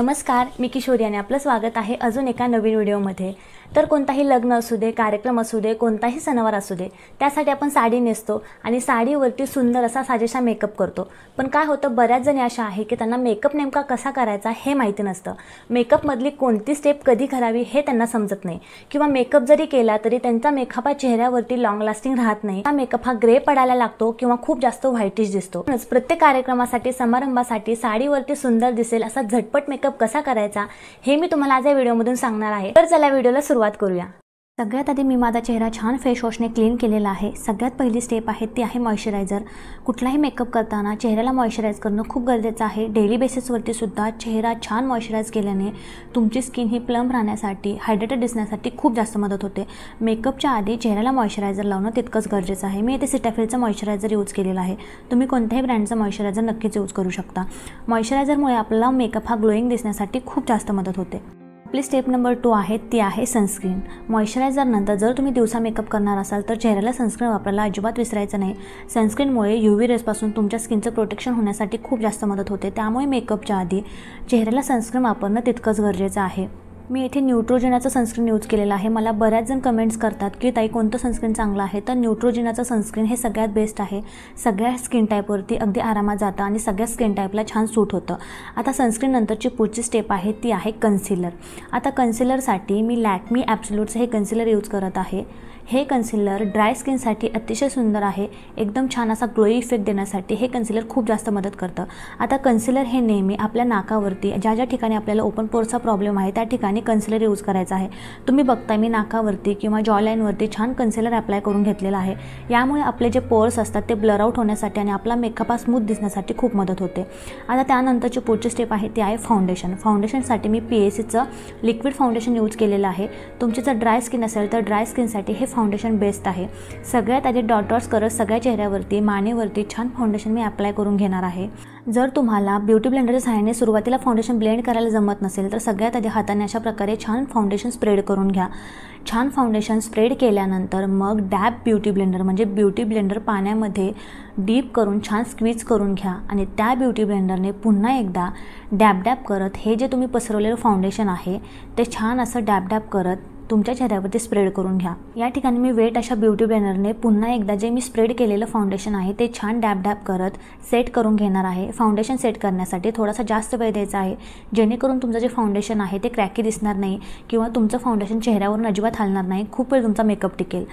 नमस्कार मी किशोरी आणि आपलं स्वागत आहे अजून एका नवीन व्हिडिओमध्ये तर कोणताही लग्न असू दे कार्यक्रम असू दे कोणताही सणवार असू दे त्यासाठी आपण साडी नेसतो आणि साडीवरती सुंदर असा साजेशा मेकअप करतो पण काय होतं बऱ्याच जणी अशा आहे की त्यांना मेकअप नेमका कसा करायचा हे माहिती नसतं मेकअपमधली कोणती स्टेप कधी करावी हे त्यांना समजत नाही किंवा मेकअप जरी केला तरी त्यांचा मेकअप हा चेहऱ्यावरती लॉंग लास्टिंग राहत नाही हा मेकअप हा ग्रे पडायला लागतो किंवा खूप जास्त व्हायटिश दिसतो प्रत्येक कार्यक्रमासाठी समारंभासाठी साडीवरती सुंदर दिसेल असा झटपट मेकअप कसा करायचा हे मी तुम्हाला आज या व्हिडिओमधून सांगणार आहे तर चला व्हिडिओला सुरू सुरुवात करूया सगळ्यात आधी मी माझा चेहरा छान वॉशने क्लीन केलेला आहे सगळ्यात पहिली स्टेप आहे ती आहे मॉइश्चरायझर कुठलाही मेकअप करताना चेहऱ्याला मॉइश्चरायझ करणं खूप गरजेचं आहे डेली बेसिसवरती सुद्धा चेहरा छान मॉइश्चरायझ केल्याने तुमची स्किन ही प्लम राहण्यासाठी हायड्रेटेड दिसण्यासाठी खूप जास्त मदत होते मेकअपच्या आधी चेहऱ्याला मॉइश्चरायझर लावणं तितकंच गरजेचं आहे मी इथे सिटाफिलचं मॉइश्चरायझर यूज केलेलं आहे तुम्ही कोणत्याही ब्रँडचं मॉइश्चरायझर नक्कीच यूज करू शकता मॉइश्चरायझरमुळे आपला मेकअप हा ग्लोईंग दिसण्यासाठी खूप जास्त मदत होते आपली स्टेप नंबर टू आहे ती आहे सनस्क्रीन मॉइश्चरायझरनंतर जर तुम्ही दिवसा मेकअप करणार असाल तर चेहऱ्याला सनस्क्रीन वापरायला अजिबात विसरायचं नाही सनस्क्रीनमुळे यू व्ही रेसपासून तुमच्या स्किनचं प्रोटेक्शन होण्यासाठी खूप जास्त मदत होते त्यामुळे मेकअपच्या आधी चेहऱ्याला सनस्क्रीन वापरणं तितकंच गरजेचं आहे मी इथे न्यूट्रोजिनाचा सनस्क्रीन यूज केलेला आहे मला बऱ्याच जण कमेंट्स करतात की ताई कोणतं सनस्क्रीन चांगला आहे तर न्यूट्रोजिनाचं सनस्क्रीन हे सगळ्यात बेस्ट आहे सगळ्या स्किन टाईपवरती अगदी आरामात जातं आणि सगळ्या स्किन टाईपला छान सूट होतं आता सनस्क्रीन नंतरची पुढची स्टेप आहे ती आहे कन्सिलर आता कन्सिलरसाठी मी लॅकमी ॲप्सल्यूटचं हे कन्सिलर यूज करत आहे हे कन्सिलर ड्राय स्किनसाठी अतिशय सुंदर आहे एकदम छान असा ग्लोई इफेक्ट देण्यासाठी हे कन्सिलर खूप जास्त मदत करतं आता कन्सिलर हे नेहमी आपल्या नाकावरती ज्या ज्या ठिकाणी आपल्याला ओपन पोरचा प्रॉब्लेम आहे त्या ठिकाणी कन्सिलर यूज करायचा आहे तुम्ही बघताय मी नाकावरती किंवा जॉलाईनवरती छान कन्सिलर अप्लाय करून घेतलेला आहे यामुळे आपले जे पोर्स असतात ते ब्लर आउट होण्यासाठी आणि आपला मेकअप हा स्मूथ दिसण्यासाठी खूप मदत होते आता त्यानंतरची पुढची स्टेप आहे ती आहे फाउंडेशन फाउंडेशनसाठी मी पी एसीचं सीचं लिक्विड फाउंडेशन यूज केलेलं आहे तुमची जर ड्राय स्किन असेल तर ड्राय स्किनसाठी हे फा फाउंडेशन बेस्ट आहे सगळ्यात आधी डॉट डॉट्स करत सगळ्या चेहऱ्यावरती मानेवरती छान फाउंडेशन मी अप्लाय करून घेणार आहे जर तुम्हाला ब्युटी ब्लेंडरच्या सहाय्याने सुरुवातीला फाउंडेशन ब्लेंड करायला जमत नसेल तर सगळ्यात आधी हाताने अशा प्रकारे छान फाउंडेशन स्प्रेड करून घ्या छान फाउंडेशन स्प्रेड केल्यानंतर मग डॅप ब्युटी ब्लेंडर म्हणजे ब्युटी ब्लेंडर पाण्यामध्ये डीप करून छान स्क्वीज करून घ्या आणि त्या ब्युटी ब्लेंडरने पुन्हा एकदा डॅप डॅप करत हे जे तुम्ही पसरवलेलं फाउंडेशन आहे ते छान असं डॅप डॅप करत तुमच्या चेहऱ्यावरती स्प्रेड करून घ्या या ठिकाणी मी वेट अशा ब्युटी बॅनरने पुन्हा एकदा जे मी स्प्रेड केलेलं फाउंडेशन आहे ते छान डॅप डॅप करत सेट करून घेणार आहे फाउंडेशन सेट करण्यासाठी थोडासा जास्त वेळ द्यायचा आहे जेणेकरून तुमचं जे फाउंडेशन आहे ते क्रॅकी दिसणार नाही किंवा तुमचं फाउंडेशन चेहऱ्यावरून अजिबात हलणार नाही खूप वेळ तुमचा मेकअप टिकेल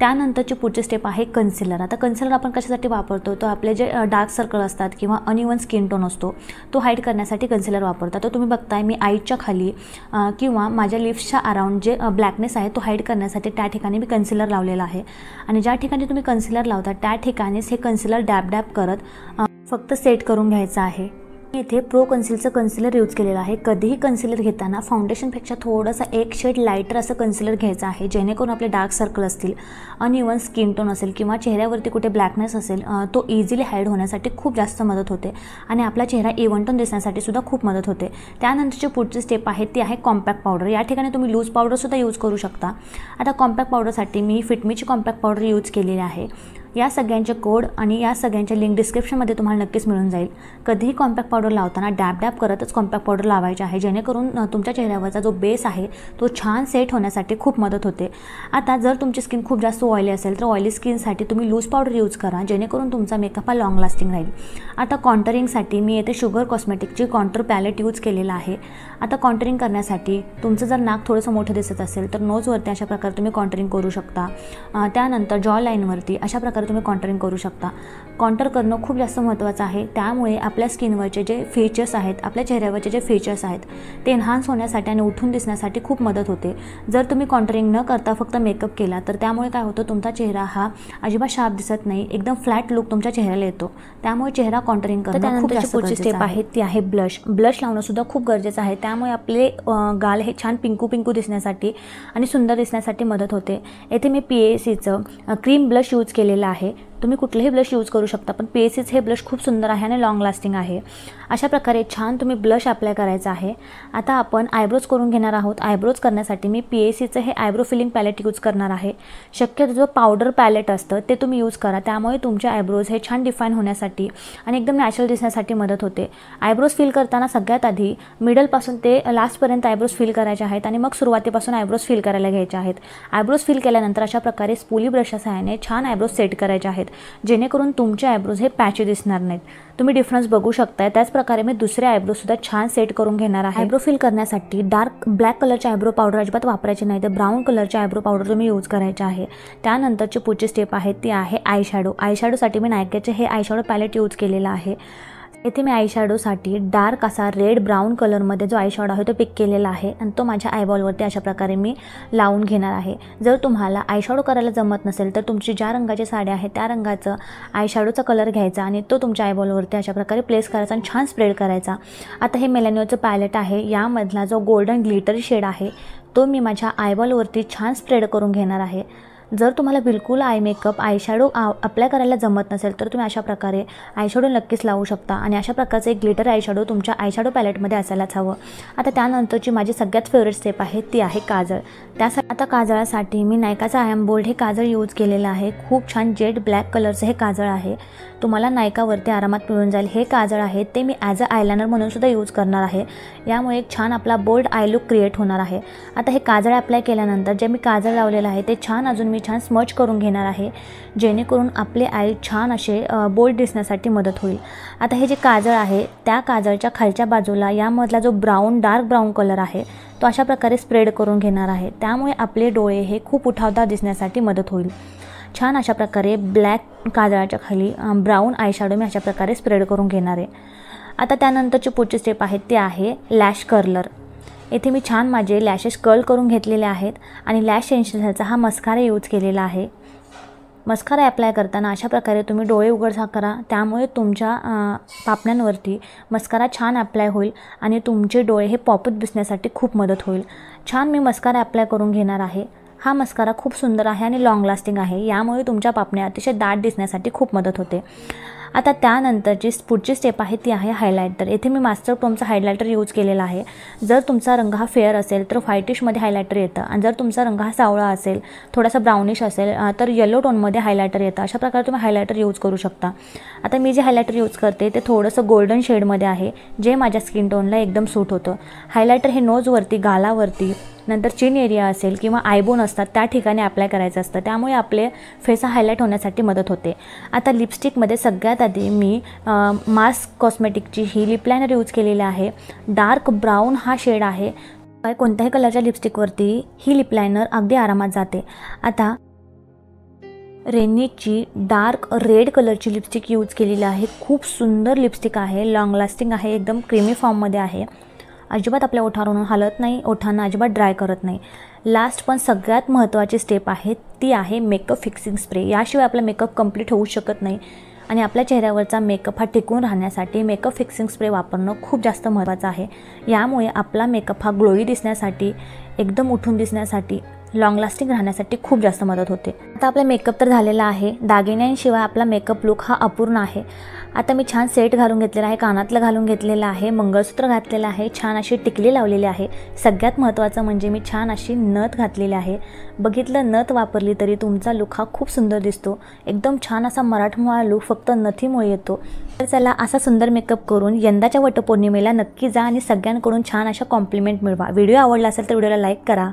त्यानंतरची पुढची स्टेप आहे कन्सिलर आता कन्सिलर आपण कशासाठी वापरतो तो आपले जे डार्क सर्कल असतात किंवा अनइवन स्किन टोन असतो तो हाईड करण्यासाठी कन्सिलर वापरतात तर तुम्ही बघताय मी आईच्या खाली किंवा माझ्या लिप्सच्या अराउंड जे ब्लॅकनेस आहे तो हाईड करण्यासाठी त्या ठिकाणी मी कन्सिलर लावलेला आहे आणि ज्या ठिकाणी तुम्ही कन्सिलर लावता त्या ठिकाणीच हे कन्सिलर डॅब डॅब करत फक्त सेट करून घ्यायचं आहे मी इथे प्रो कन्सिलचं कन्सिलर यूज केलेलं आहे कधीही कन्सिलर घेताना फाउंडेशनपेक्षा थोडंसं एक शेड लाईटर असं कन्सिलर घ्यायचं आहे जेणेकरून आपले डार्क सर्कल असतील अनइवन स्किन टोन असेल किंवा चेहऱ्यावरती कुठे ब्लॅकनेस असेल तो इझिली हाईड होण्यासाठी खूप जास्त मदत होते आणि आपला चेहरा इवन टोन दिसण्यासाठी सुद्धा खूप मदत होते त्यानंतरची पुढची स्टेप आहे ती आहे कॉम्पॅक्ट पावडर या ठिकाणी तुम्ही लूज पावडरसुद्धा यूज करू शकता आता कॉम्पॅक्ट पावडरसाठी मी फिटमीची कॉम्पॅक्ट पावडर यूज केलेली आहे या सगळ्यांचे कोड आणि या सगळ्यांच्या लिंक डिस्क्रिप्शनमध्ये तुम्हाला नक्कीच मिळून जाईल कधीही कॉम्पॅक्ट पावडर लावताना डॅप डॅप करतच कॉम्पॅक्ट पावडर लावायचे आहे जेणेकरून तुमच्या चेहऱ्यावरचा जो बेस आहे तो छान सेट होण्यासाठी खूप मदत होते आता जर तुमची स्किन खूप जास्त ऑइली असेल तर ऑइली स्किनसाठी तुम्ही लूज पावडर यूज करा जेणेकरून तुमचा मेकअप हा लॉंग लास्टिंग राहील आता कॉन्टरिंगसाठी मी येथे शुगर कॉस्मेटिकची कॉन्टर पॅलेट यूज केलेला आहे आता कॉन्टरिंग करण्यासाठी तुमचं जर नाक थोडंसं मोठं दिसत असेल तर नोजवरती अशा प्रकारे तुम्ही कॉन्टरिंग करू शकता त्यानंतर जॉ लाईनवरती अशा प्रकारे तुम्ही कॉन्टरिंग करू शकता कॉन्टर करणं खूप जास्त महत्त्वाचं आहे त्यामुळे आपल्या स्किनवरचे जे फीचर्स आहेत आपल्या चेहऱ्यावरचे जे फीचर्स आहेत ते एन्हान्स होण्यासाठी आणि उठून दिसण्यासाठी खूप मदत होते जर तुम्ही कॉन्टरिंग न करता फक्त मेकअप केला तर त्यामुळे काय होतं तुमचा चेहरा हा अजिबात शार्प दिसत नाही एकदम फ्लॅट लुक तुमच्या चेहऱ्याला येतो त्यामुळे चेहरा कॉन्टरिंग करणं खूप पुढची स्टेप आहे ती आहे ब्लश ब्लश लावणं सुद्धा खूप गरजेचं आहे त्यामुळे आपले गाल हे छान पिंकू पिंकू दिसण्यासाठी आणि सुंदर दिसण्यासाठी मदत होते येथे मी P A cream blush use केलेला आहे mensaje तुम्ही कुठलेही ब्लश यूज करू शकता पण पेसिस हे ब्लश खूप सुंदर आहे आणि लाँग लास्टिंग आहे अशा प्रकारे छान तुम्ही ब्लश अप्लाय करायचा आहे आता आपण आयब्रोज करून घेणार आहोत आयब्रोज करण्यासाठी मी पी एस हे आयब्रो फिलिंग पॅलेट यूज करणार आहे शक्यतो जो पावडर पॅलेट असतं ते तुम्ही यूज करा त्यामुळे तुमचे आयब्रोज हे छान डिफाईन होण्यासाठी आणि एकदम नॅचरल दिसण्यासाठी मदत होते आयब्रोज फिल करताना सगळ्यात आधी मिडलपासून ते लास्टपर्यंत आयब्रोज फिल करायचे आहेत आणि मग सुरुवातीपासून आयब्रोज फिल करायला घ्यायचे आहेत आयब्रोज फिल केल्यानंतर अशा प्रकारे स्पुली ब्रशच्या सहाय्याने छान आयब्रोज सेट करायचे आहेत जेणेकरून तुमचे आयब्रोज हे पॅचे दिसणार नाहीत तुम्ही डिफरन्स बघू शकताय त्याचप्रकारे मी दुसरे सुद्धा छान सेट करून घेणार आहे आयब्रो फिल करण्यासाठी डार्क ब्लॅक कलरच्या आयब्रो पावडर अजिबात वापरायचे नाही तर ब्राऊन कलरच्या आयब्रो पावडर तुम्ही यूज करायचे आहे त्यानंतरची पुढची स्टेप आहे ती आहे आयशॅडो शॅडोसाठी मी नायक्याचे हे आयशॅडो पॅलेट यूज केलेलं आहे येथे मी आयशॅडोसाठी डार्क असा रेड ब्राऊन कलरमध्ये जो आयशॅडो आहे तो पिक केलेला आहे आणि तो माझ्या आयबॉलवरती अशा प्रकारे मी लावून घेणार आहे जर तुम्हाला आयशॅडो करायला जमत नसेल तर तुमची ज्या रंगाची साडी आहे त्या रंगाचं आयशॅडोचा कलर घ्यायचा आणि तो तुमच्या आयबॉलवरती अशा प्रकारे प्लेस करायचा आणि छान स्प्रेड करायचा आता हे मेलॅनिओचं पॅलेट आहे यामधला जो गोल्डन ग्लिटर शेड आहे तो मी माझ्या आयबॉलवरती छान स्प्रेड करून घेणार आहे जर तुम्हाला बिलकुल आय मेकअप आयशॅडो अप्लाय करायला जमत नसेल तर तुम्ही अशा प्रकारे आयशॅडो नक्कीच लावू शकता आणि अशा प्रकारचं एक ग्लिटर आयशॅडो तुमच्या आयशॅडो पॅलेटमध्ये असायलाच हवं आता त्यानंतरची माझी सगळ्यात फेवरेट स्टेप आहे ती आहे काजळ त्यासाठी आता काजळासाठी मी नायकाचा एम बोल्ड हे काजळ यूज केलेलं आहे खूप छान जेट ब्लॅक कलरचं हे काजळ आहे तुम्हाला नायकावरती आरामात मिळून जाईल हे काजळ आहे ते मी ॲज अ आयलायनर म्हणून सुद्धा यूज करणार आहे यामुळे एक छान आपला बोल्ड आय लुक क्रिएट होणार आहे आता हे काजळ अप्लाय केल्यानंतर जे मी काजळ लावलेलं आहे ते छान अजून मी छान स्मच करून घेणार आहे जेणेकरून आपले आय छान असे बोल्ड दिसण्यासाठी मदत होईल आता हे जे काजळ आहे त्या काजळच्या खालच्या बाजूला यामधला जो ब्राऊन डार्क ब्राऊन कलर आहे तो अशा प्रकारे स्प्रेड करून घेणार आहे त्यामुळे आपले डोळे हे खूप उठावदार दिसण्यासाठी मदत होईल छान अशा प्रकारे ब्लॅक काजळाच्या खाली ब्राऊन आयशॅडो मी अशा प्रकारे स्प्रेड करून घेणार आहे आता त्यानंतरची पुढची स्टेप आहे ते आहे लॅश कर्लर येथे मी छान माझे लॅशेस कर्ल करून घेतलेले आहेत आणि लॅश एन्शनचा हा मस्कारा यूज केलेला आहे मस्कारा ॲप्लाय करताना अशा प्रकारे तुम्ही डोळे उघडसा करा त्यामुळे तुमच्या पापण्यांवरती मस्कारा छान अप्लाय होईल आणि तुमचे डोळे हे पॉपत दिसण्यासाठी खूप मदत होईल छान मी मस्कारा ॲप्लाय करून घेणार आहे हा मस्कारा खूप सुंदर आहे आणि लॉंग लास्टिंग आहे यामुळे तुमच्या पापण्या अतिशय दाट दिसण्यासाठी खूप मदत होते आता त्यानंतर जी पुढची स्टेप आहे ती आहे हायलायटर येथे मी मास्टर टोनचा हायलायटर यूज केलेला आहे जर तुमचा रंग हा फेअर असेल तर व्हायटिशमध्ये हायलायटर येतं आणि जर तुमचा रंग हा सावळा असेल थोडासा ब्राउनिश असेल तर येलो टोनमध्ये हायलायटर येतं अशा प्रकारे तुम्ही हायलायटर यूज करू शकता आता मी जे हायलायटर यूज करते ते थोडंसं गोल्डन शेडमध्ये आहे जे माझ्या स्किन टोनला एकदम सूट होतं हायलायटर हे नोजवरती गालावरती नंतर चीन एरिया असेल किंवा आयबोन असतात त्या ठिकाणी अप्लाय करायचं असतं त्यामुळे आपले फेस हायलाईट होण्यासाठी मदत होते आता लिपस्टिकमध्ये सगळ्यात आधी मी मास्क कॉस्मेटिकची ही लिपलायनर यूज केलेली आहे डार्क ब्राऊन हा शेड आहे काय कोणत्याही कलरच्या लिपस्टिकवरती ही लिपलायनर अगदी आरामात जाते आता रेनीची डार्क रेड कलरची लिपस्टिक यूज केलेली आहे खूप सुंदर लिपस्टिक आहे लॉंग लास्टिंग आहे एकदम क्रीमी फॉर्ममध्ये आहे अजिबात आपल्या ओठावरून हालत नाही ओठांना अजिबात ड्राय करत नाही लास्ट पण सगळ्यात महत्त्वाची स्टेप आहे ती आहे मेकअप फिक्सिंग स्प्रे याशिवाय आपला मेकअप कंप्लीट होऊ शकत नाही आणि आपल्या चेहऱ्यावरचा मेकअप हा टिकून राहण्यासाठी मेकअप फिक्सिंग स्प्रे वापरणं खूप जास्त महत्त्वाचं आहे यामुळे आपला मेकअप हा ग्लोई दिसण्यासाठी एकदम उठून दिसण्यासाठी लॉंग लास्टिंग राहण्यासाठी खूप जास्त मदत होते आता आपला मेकअप तर झालेला आहे दागिन्यांशिवाय आपला मेकअप लुक हा अपूर्ण आहे आता मी छान सेट घालून घेतलेला आहे कानातलं घालून घेतलेलं आहे मंगळसूत्र घातलेलं आहे छान अशी टिकली लावलेली आहे सगळ्यात महत्त्वाचं म्हणजे मी छान अशी नथ घातलेली आहे बघितलं नथ वापरली तरी तुमचा लुक हा खूप सुंदर दिसतो एकदम छान असा मराठमोळा लुक फक्त नथीमुळे येतो तर चला असा सुंदर मेकअप करून यंदाच्या वटपौर्णिमेला नक्की जा आणि सगळ्यांकडून छान अशा कॉम्प्लिमेंट मिळवा व्हिडिओ आवडला असेल तर व्हिडिओला लाईक करा